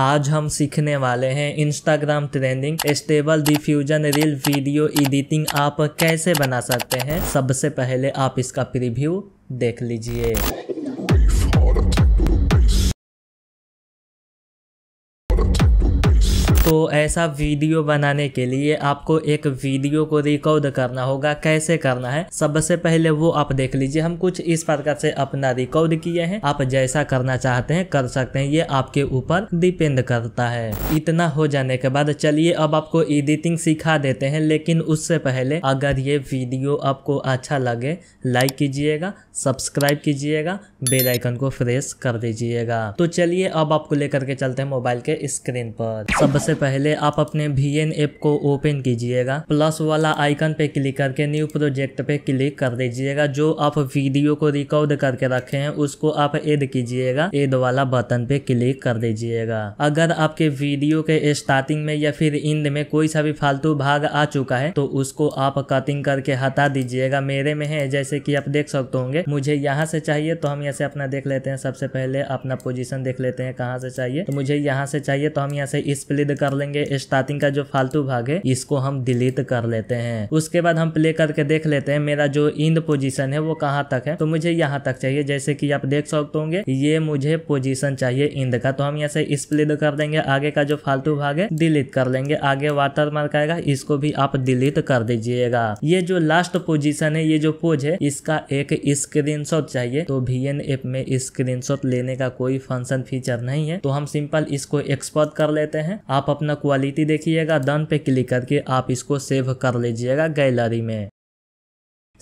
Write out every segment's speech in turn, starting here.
आज हम सीखने वाले हैं Instagram trending stable diffusion reel video editing आप कैसे बना सकते हैं सबसे पहले आप इसका प्रीव्यू देख लीजिए तो ऐसा वीडियो बनाने के लिए आपको एक वीडियो को रिकॉर्ड करना होगा कैसे करना है सबसे पहले वो आप देख लीजिए हम कुछ इस प्रकार से अपना रिकॉर्ड किए हैं आप जैसा करना चाहते हैं कर सकते हैं ये आपके ऊपर डिपेंड करता है इतना हो जाने के बाद चलिए अब आपको एडिटिंग सिखा देते हैं लेकिन उससे पहले अगर ये वीडियो आपको अच्छा लगे लाइक कीजिएगा सब्सक्राइब कीजिएगा बेलाइकन को प्रेस कर दीजिएगा तो चलिए अब आपको लेकर के चलते हैं मोबाइल के स्क्रीन पर सबसे सबसे पहले आप अपने वी एन ऐप को ओपन कीजिएगा प्लस वाला आइकन पे क्लिक करके न्यू प्रोजेक्ट पे क्लिक कर दीजिएगा जो आप वीडियो को रिकॉर्ड करके रखे हैं उसको आप एड कीजिएगा एड वाला बटन पे क्लिक कर दीजिएगा अगर आपके वीडियो के स्टार्टिंग में या फिर इंड में कोई सा भी फालतू भाग आ चुका है तो उसको आप कटिंग करके हटा दीजिएगा मेरे में है जैसे की आप देख सकते होंगे मुझे यहाँ से चाहिए तो हम यहाँ से अपना देख लेते हैं सबसे पहले अपना पोजिशन देख लेते हैं कहाँ से चाहिए तो मुझे यहाँ से चाहिए तो हम यहाँ से स्प्लिड कर लेंगे स्टार्टिंग का जो फालतू भाग है इसको हम डिलीट कर लेते हैं उसके बाद हम प्ले करके देख लेते हैं मेरा जो इंड पोजीशन है वो कहाँ तक है तो मुझे यहाँ तक चाहिए जैसे कि आप देख सकते होंगे ये मुझे पोजीशन चाहिए इंड का तो हम यहाँ से स्प्लिट कर देंगे आगे का जो फालतू भाग है डिलीट कर लेंगे आगे वाटर मार्क आएगा इसको भी आप डिलीट कर दीजिएगा ये जो लास्ट पोजिशन है ये जो पोज है इसका एक स्क्रीन चाहिए तो एन ऐप में स्क्रीन लेने का कोई फंक्शन फीचर नहीं है तो हम सिंपल इसको एक्सपोर्ट कर लेते हैं आप अपना क्वालिटी देखिएगा डन पे क्लिक करके आप इसको सेव कर लीजिएगा गैलरी में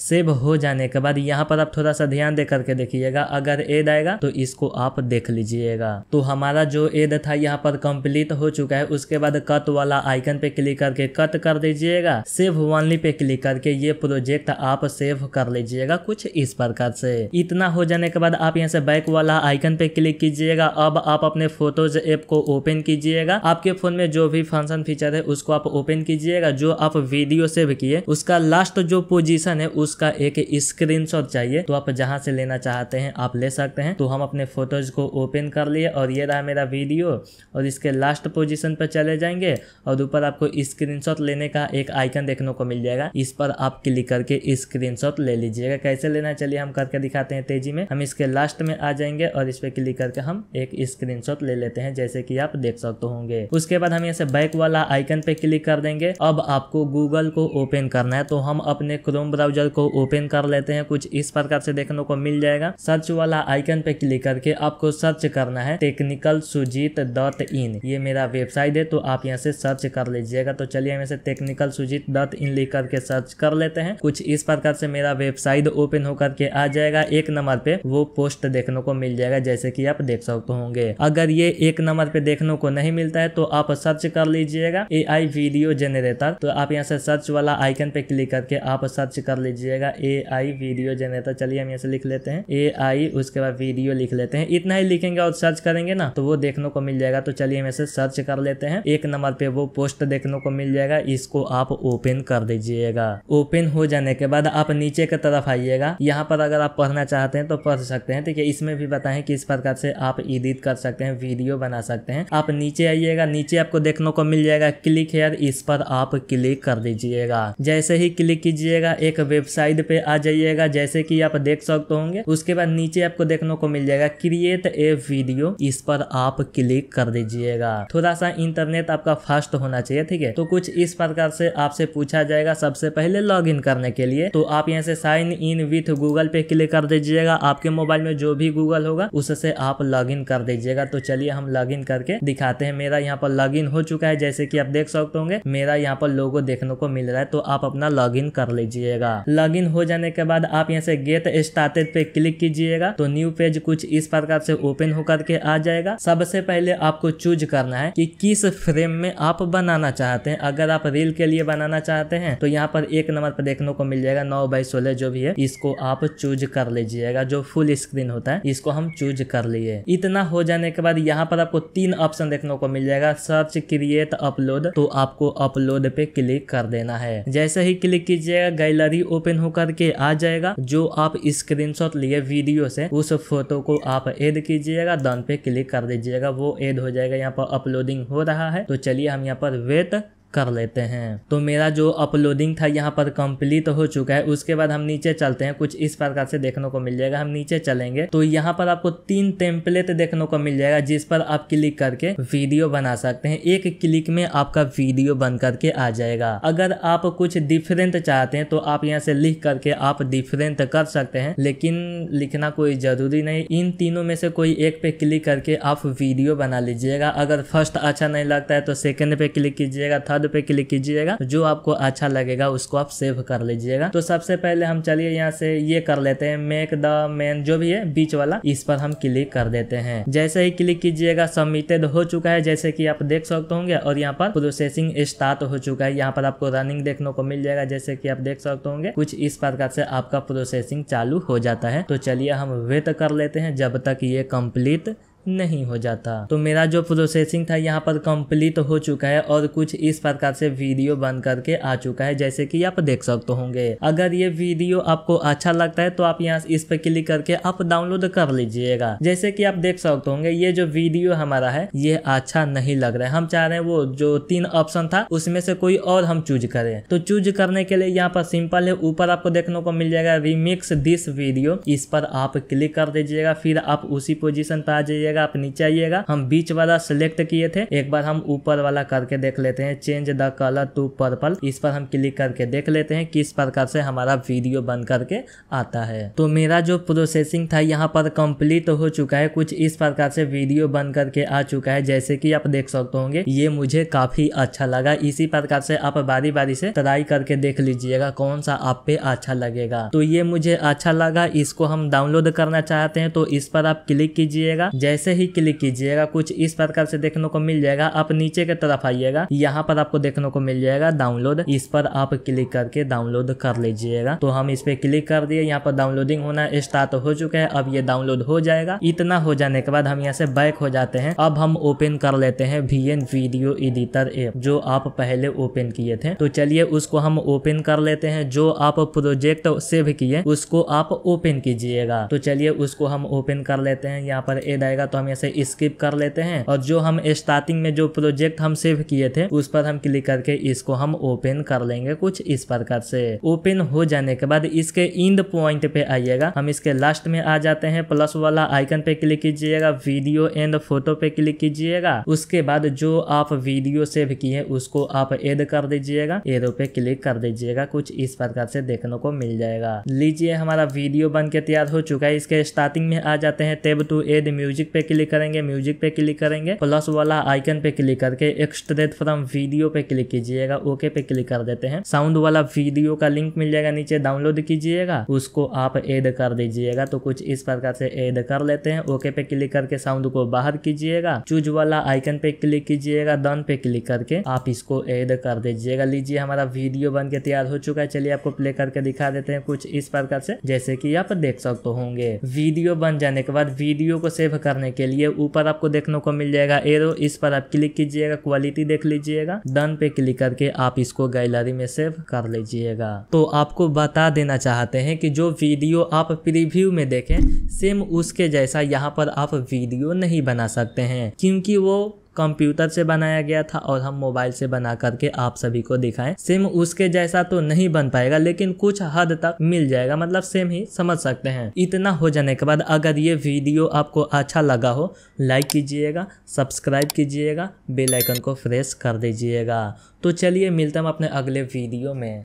सेव हो जाने के बाद यहाँ पर आप थोड़ा सा ध्यान दे करके देखिएगा अगर एड आएगा तो इसको आप देख लीजिएगा तो हमारा जो एड था यहाँ पर कंप्लीट हो चुका है उसके बाद कट वाला आइकन पे क्लिक करके कट कर दीजिएगा सेव वनली पे क्लिक करके ये प्रोजेक्ट आप सेव कर लीजिएगा कुछ इस प्रकार से इतना हो जाने के बाद आप यहाँ से बैक वाला आइकन पे क्लिक कीजिएगा अब आप अपने फोटोज ऐप को ओपन कीजिएगा आपके फोन में जो भी फंक्शन फीचर है उसको आप ओपन कीजिएगा जो आप वीडियो सेव किए उसका लास्ट जो पोजिशन है उस उसका एक स्क्रीन चाहिए तो आप जहाँ से लेना चाहते हैं आप ले सकते हैं तो हम अपने फोटोज को ओपन कर लिए और ये रहा मेरा वीडियो और इसके लास्ट पोजिशन पर चले जाएंगे और ऊपर आपको स्क्रीन लेने का एक आइकन देखने को मिल जाएगा इस पर आप क्लिक करके स्क्रीन ले लीजिएगा कैसे लेना चलिए हम करके दिखाते हैं तेजी में हम इसके लास्ट में आ जाएंगे और इस पर क्लिक करके हम एक स्क्रीन ले लेते हैं जैसे कि आप देख सकते होंगे उसके बाद हम यहाँ बैक वाला आइकन पे क्लिक कर देंगे अब आपको गूगल को ओपन करना है तो हम अपने क्रोम ब्राउजर को ओपन कर लेते हैं कुछ इस प्रकार से देखने को मिल जाएगा सर्च वाला आइकन पे क्लिक करके आपको सर्च करना है टेक्निकल सुजीत डॉट इन ये मेरा वेबसाइट है तो आप यहाँ से सर्च कर लीजिएगा तो चलिए हम इसे टेक्निकल सुजीत डॉट इन लिख करके सर्च कर लेते हैं कुछ इस प्रकार से मेरा वेबसाइट ओपन होकर के आ जाएगा एक नंबर पे वो पोस्ट देखने को मिल जाएगा जैसे की आप देख सकते होंगे अगर ये एक नंबर पे देखने को नहीं मिलता है तो आप सर्च कर लीजिएगा ए वीडियो जनरेटर तो आप यहाँ से सर्च वाला आइकन पे क्लिक करके आप सर्च कर लीजिए कीजिएगा ए आई वीडियो जनरेटर चलिए हम यहाँ से लिख लेते हैं ए आई उसके बाद वीडियो लिख लेते हैं इतना ही लिखेंगे और सर्च करेंगे ना तो वो देखने को मिल जाएगा तो चलिए हम यहाँ सर्च कर लेते हैं एक नंबर पे वो पोस्ट देखने को मिल जाएगा इसको आप ओपन कर दीजिएगा ओपन हो जाने के बाद आप नीचे की तरफ आइएगा यहाँ पर अगर आप पढ़ना चाहते हैं तो पढ़ सकते हैं ठीक है इसमें भी बताएं किस प्रकार से आप इडिट कर सकते हैं वीडियो बना सकते हैं आप नीचे आइएगा नीचे आपको देखने को मिल जाएगा क्लिक हेयर इस पर आप क्लिक कर दीजिएगा जैसे ही क्लिक कीजिएगा एक वेब साइड पे आ जाइएगा जैसे कि आप देख सकते होंगे उसके बाद नीचे आपको देखने को मिल जाएगा क्रिएट ए वीडियो इस पर आप क्लिक कर दीजिएगा थोड़ा सा इंटरनेट आपका फास्ट होना चाहिए ठीक है तो कुछ इस प्रकार से आपसे पूछा जाएगा सबसे पहले लॉग इन करने के लिए तो आप यहाँ से साइन इन विथ गूगल पे क्लिक कर दीजिएगा आपके मोबाइल में जो भी गूगल होगा उससे आप लॉग इन कर दीजिएगा तो चलिए हम लॉग इन करके दिखाते हैं मेरा यहाँ पर लॉग इन हो चुका है जैसे कि आप देख सकते होंगे मेरा यहाँ पर लोगो देखने को मिल रहा है तो आप अपना लॉग इन कर लीजिएगा इन हो जाने के बाद आप यहाँ से गेट स्टार्टेड पे क्लिक कीजिएगा तो न्यू पेज कुछ इस प्रकार से ओपन होकर के आ जाएगा सबसे पहले आपको चूज करना है कि किस फ्रेम में आप बनाना चाहते हैं अगर आप रील के लिए बनाना चाहते हैं तो यहाँ पर एक नंबर पर देखने को मिल जाएगा नौ बाई सोलह जो भी है इसको आप चूज कर लीजिएगा जो फुल स्क्रीन होता है इसको हम चूज कर लिए इतना हो जाने के बाद यहाँ पर आपको तीन ऑप्शन देखने को मिल जाएगा सर्च क्रिएट अपलोड तो आपको अपलोड पे क्लिक कर देना है जैसे ही क्लिक कीजिएगा गैलरी ओपन ओपन होकर के आ जाएगा जो आप स्क्रीन लिए वीडियो से उस फोटो को आप एड कीजिएगा दान पे क्लिक कर दीजिएगा वो एड हो जाएगा यहाँ पर अपलोडिंग हो रहा है तो चलिए हम यहाँ पर वेट कर लेते हैं तो मेरा जो अपलोडिंग था यहाँ पर कंप्लीट हो चुका है उसके बाद हम नीचे चलते हैं कुछ इस प्रकार से देखने को मिल जाएगा हम नीचे चलेंगे तो यहाँ पर आपको तीन टेम्पलेट देखने को मिल जाएगा जिस पर आप क्लिक करके वीडियो बना सकते हैं एक क्लिक में आपका वीडियो बन करके आ जाएगा अगर आप कुछ डिफरेंट चाहते हैं तो आप यहाँ से लिख करके आप डिफरेंट कर सकते हैं लेकिन लिखना कोई जरूरी नहीं इन तीनों में से कोई एक पे क्लिक करके आप वीडियो बना लीजिएगा अगर फर्स्ट अच्छा नहीं लगता है तो सेकेंड पे क्लिक कीजिएगा थर्ड बाद पे क्लिक कीजिएगा जो आपको अच्छा लगेगा उसको आप सेव कर लीजिएगा तो सबसे पहले हम चलिए यहाँ से ये कर लेते हैं मेक द मेन जो भी है बीच वाला इस पर हम क्लिक कर देते हैं जैसे ही क्लिक कीजिएगा सबमिटेड हो चुका है जैसे कि आप देख सकते होंगे और यहाँ पर प्रोसेसिंग स्टार्ट हो चुका है यहाँ पर आपको रनिंग देखने को मिल जाएगा जैसे कि आप देख सकते होंगे कुछ इस प्रकार से आपका प्रोसेसिंग चालू हो जाता है तो चलिए हम वेट कर लेते हैं जब तक ये कंप्लीट नहीं हो जाता तो मेरा जो प्रोसेसिंग था यहाँ पर कंप्लीट हो चुका है और कुछ इस प्रकार से वीडियो बन करके आ चुका है जैसे कि आप देख सकते होंगे अगर ये वीडियो आपको अच्छा लगता है तो आप यहाँ इस पर क्लिक करके आप डाउनलोड कर लीजिएगा जैसे कि आप देख सकते होंगे ये जो वीडियो हमारा है ये अच्छा नहीं लग रहा है हम चाह रहे हैं वो जो तीन ऑप्शन था उसमें से कोई और हम चूज करें तो चूज करने के लिए यहाँ पर सिंपल है ऊपर आपको देखने को मिल जाएगा रिमिक्स दिस वीडियो इस पर आप क्लिक कर दीजिएगा फिर आप उसी पोजिशन पर आ जाइएगा कीजिएगा आप नीचे आइएगा हम बीच वाला सिलेक्ट किए थे एक बार हम ऊपर वाला करके देख लेते हैं change the colour to purple इस पर हम क्लिक करके देख लेते हैं किस प्रकार से हमारा वीडियो बन करके आता है तो मेरा जो प्रोसेसिंग था यहाँ पर कंप्लीट हो चुका है कुछ इस प्रकार से वीडियो बन करके आ चुका है जैसे कि आप देख सकते होंगे ये मुझे काफी अच्छा लगा इसी प्रकार से आप बारी बारी से ट्राई करके देख लीजिएगा कौन सा आप पे अच्छा लगेगा तो ये मुझे अच्छा लगा इसको हम डाउनलोड करना चाहते हैं तो इस पर आप क्लिक कीजिएगा जैसे जैसे ही क्लिक कीजिएगा कुछ इस प्रकार से देखने को मिल जाएगा आप नीचे की तरफ आइएगा यहाँ पर आपको देखने को मिल जाएगा डाउनलोड इस पर आप क्लिक करके डाउनलोड कर लीजिएगा तो हम इस पे क्लिक कर दिए यहाँ पर डाउनलोडिंग होना स्टार्ट हो चुका है अब ये डाउनलोड हो जाएगा इतना हो जाने के बाद हम यहाँ से बैक हो जाते हैं अब हम ओपन कर लेते हैं वी वीडियो एडिटर एप जो आप पहले ओपन किए थे तो चलिए उसको हम ओपन कर लेते हैं जो आप प्रोजेक्ट सेव किए उसको आप ओपन कीजिएगा तो चलिए उसको हम ओपन कर लेते हैं यहाँ पर एड आएगा तो हम इसे स्किप कर लेते हैं और जो हम स्टार्टिंग में जो प्रोजेक्ट हम सेव किए थे उस पर हम क्लिक करके इसको हम ओपन कर लेंगे कुछ इस प्रकार से ओपन हो जाने के बाद इसके इंड पॉइंट पे आइएगा हम इसके लास्ट में आ जाते हैं प्लस वाला आइकन पे क्लिक कीजिएगा वीडियो एंड फोटो पे क्लिक कीजिएगा उसके बाद जो आप वीडियो सेव किए उसको आप एड कर दीजिएगा एरो पे क्लिक कर दीजिएगा कुछ इस प्रकार से देखने को मिल जाएगा लीजिए हमारा वीडियो बन के तैयार हो चुका है इसके स्टार्टिंग में आ जाते हैं टेब टू एड म्यूजिक पे पे क्लिक करेंगे म्यूजिक पे क्लिक करेंगे प्लस वाला आइकन पे क्लिक करके एक्सट्रेट फ्रॉम वीडियो पे क्लिक कीजिएगा ओके पे क्लिक कर देते हैं साउंड वाला वीडियो का लिंक मिल जाएगा नीचे डाउनलोड कीजिएगा उसको आप एड कर दीजिएगा तो कुछ इस प्रकार से एड कर लेते हैं ओके पे क्लिक करके साउंड को बाहर कीजिएगा चूज वाला आइकन पे क्लिक कीजिएगा डन पे क्लिक करके आप इसको एड कर दीजिएगा लीजिए हमारा वीडियो बन के तैयार हो चुका है चलिए आपको प्ले करके दिखा देते हैं कुछ इस प्रकार से जैसे कि आप देख सकते होंगे वीडियो बन जाने के बाद वीडियो को सेव करने करने के लिए ऊपर आपको देखने को मिल जाएगा एरो इस पर आप क्लिक कीजिएगा क्वालिटी देख लीजिएगा डन पे क्लिक करके आप इसको गैलरी में सेव कर लीजिएगा तो आपको बता देना चाहते हैं कि जो वीडियो आप प्रीव्यू में देखें सेम उसके जैसा यहाँ पर आप वीडियो नहीं बना सकते हैं क्योंकि वो कंप्यूटर से बनाया गया था और हम मोबाइल से बना करके आप सभी को दिखाएं सिम उसके जैसा तो नहीं बन पाएगा लेकिन कुछ हद तक मिल जाएगा मतलब सेम ही समझ सकते हैं इतना हो जाने के बाद अगर ये वीडियो आपको अच्छा लगा हो लाइक कीजिएगा सब्सक्राइब कीजिएगा बेलाइकन को प्रेस कर दीजिएगा तो चलिए मिलता हम अपने अगले वीडियो में